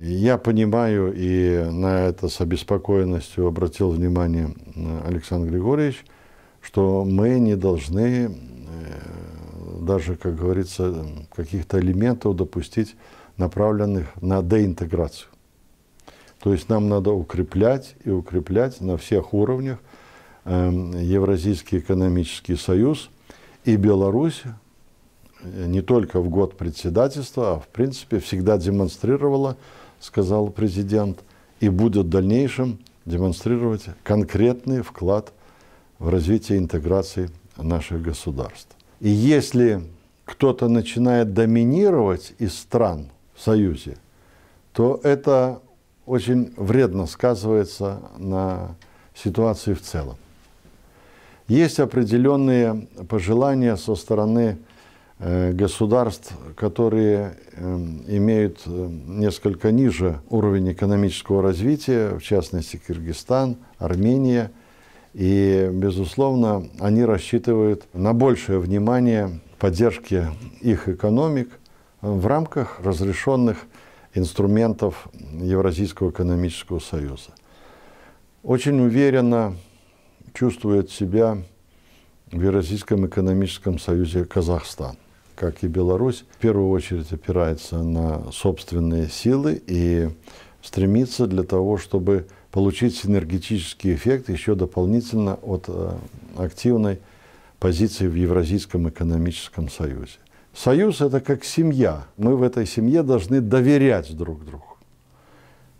Я понимаю и на это с обеспокоенностью обратил внимание э, Александр Григорьевич, что мы не должны э, даже, как говорится, каких-то элементов допустить, направленных на деинтеграцию. То есть нам надо укреплять и укреплять на всех уровнях эм, Евразийский экономический союз и Беларусь э, не только в год председательства, а в принципе всегда демонстрировала сказал президент, и будет в дальнейшем демонстрировать конкретный вклад в развитие интеграции наших государств. И если кто-то начинает доминировать из стран в Союзе, то это очень вредно сказывается на ситуации в целом. Есть определенные пожелания со стороны Э, государств, которые эм, имеют э, несколько ниже уровень экономического развития, в частности Киргизстан, Армения. И, безусловно, они рассчитывают на большее внимание поддержки их экономик э, в рамках разрешенных инструментов Евразийского экономического союза. Очень уверенно чувствует себя в Евразийском экономическом союзе Казахстан как и Беларусь, в первую очередь опирается на собственные силы и стремится для того, чтобы получить синергетический эффект еще дополнительно от э, активной позиции в Евразийском экономическом союзе. Союз – это как семья. Мы в этой семье должны доверять друг другу.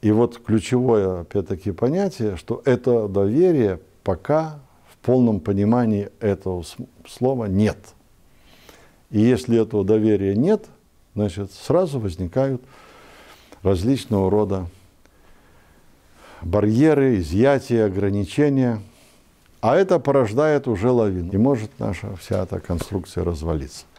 И вот ключевое, опять-таки, понятие, что это доверие пока в полном понимании этого слова нет – и если этого доверия нет, значит, сразу возникают различного рода барьеры, изъятия, ограничения. А это порождает уже лавину. И может наша вся эта конструкция развалиться.